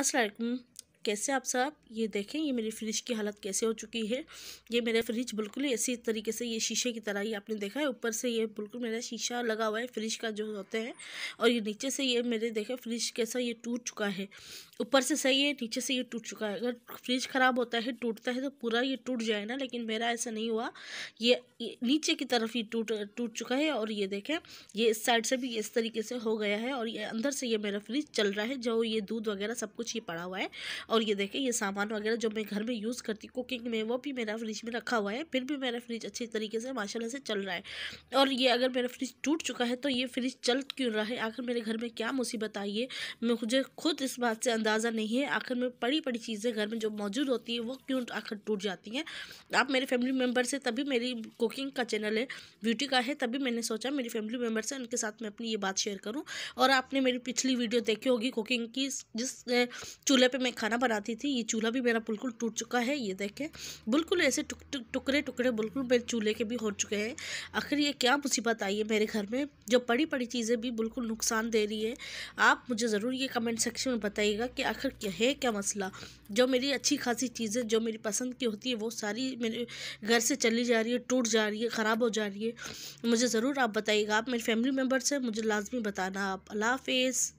Asgarden. कैसे आप सब ये देखें ये मेरी फ्रिज की हालत कैसे हो चुकी है ये मेरा फ्रिज बिल्कुल ही इसी तरीके से ये शीशे की तरह ही आपने देखा है ऊपर से ये बिल्कुल मेरा शीशा लगा हुआ है फ्रिज का जो होते हैं और ये नीचे से ये मेरे देखें फ्रिज कैसा ये टूट चुका है ऊपर से सही है नीचे से ये टूट चुका है अगर फ्रिज ख़राब होता है टूटता है तो पूरा ये टूट जाए ना लेकिन मेरा ऐसा नहीं हुआ ये, ये नीचे की तरफ ही टूट टूट चुका है और ये देखें ये इस साइड से भी इस तरीके से हो गया है और ये अंदर से ये मेरा फ्रिज चल रहा है जो ये दूध वगैरह सब कुछ ये पड़ा हुआ है और ये देखें ये सामान वगैरह जो मैं घर में यूज़ करती कुकिंग में वो भी मेरा फ्रिज में रखा हुआ है फिर भी मेरा फ्रिज अच्छे तरीके से माशाल्लाह से चल रहा है और ये अगर मेरा फ्रिज टूट चुका है तो ये फ्रिज चल क्यों रहा है आखिर मेरे घर में क्या मुसीबत आई है मुझे खुद इस बात से अंदाज़ा नहीं है आखिर में बड़ी बड़ी चीज़ें घर में जो मौजूद होती है वो क्यों आखिर टूट जाती हैं आप मेरे फैमिली मेम्बर से तभी मेरी कुकिंग का चैनल है ब्यूटी का है तभी मैंने सोचा मेरी फैमिली मेम्बर से उनके साथ मैं अपनी ये बात शेयर करूँ और आपने मेरी पिछली वीडियो देखी होगी कुकिंग की जिस चूल्हे पर मैं खाना बनाती थी ये चूल्हा भी मेरा बिल्कुल टूट चुका है ये देखें बिल्कुल ऐसे टुक टुक टुकड़े टुकड़े बिल्कुल मेरे चूल्हे के भी हो चुके हैं आखिर ये क्या मुसीबत आई है मेरे घर में जो पड़ी पड़ी चीज़ें भी बिल्कुल नुकसान दे रही है आप मुझे ज़रूर ये कमेंट सेक्शन में बताइएगा कि आखिर क्या है क्या मसला जो मेरी अच्छी खासी चीज़ें जो मेरी पसंद की होती है वो सारी मेरे घर से चली जा रही है टूट जा रही है ख़राब हो जा रही है मुझे ज़रूर आप बताइएगा आप मेरे फैमिली मेम्बर्स हैं मुझे लाजमी बताना आप अल्लाह हाफिज़